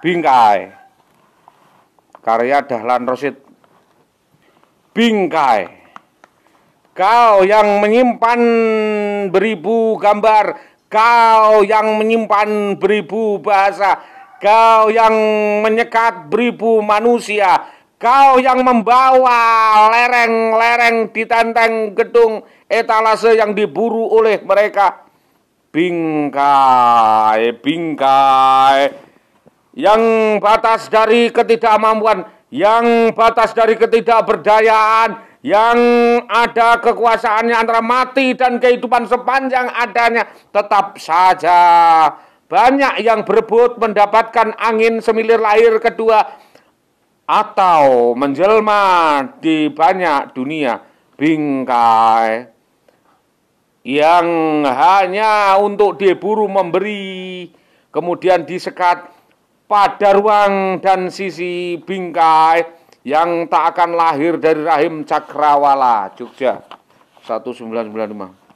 Bingkai Karya Dahlan Rosid Bingkai Kau yang menyimpan beribu gambar Kau yang menyimpan beribu bahasa Kau yang menyekat beribu manusia Kau yang membawa lereng-lereng di tenteng gedung etalase yang diburu oleh mereka Bingkai, bingkai, yang batas dari ketidakmampuan, yang batas dari ketidakberdayaan, yang ada kekuasaannya antara mati dan kehidupan sepanjang adanya, tetap saja banyak yang berebut mendapatkan angin semilir lahir kedua atau menjelma di banyak dunia bingkai yang hanya untuk diburu memberi kemudian disekat pada ruang dan sisi bingkai yang tak akan lahir dari rahim Cakrawala, Jogja 1995.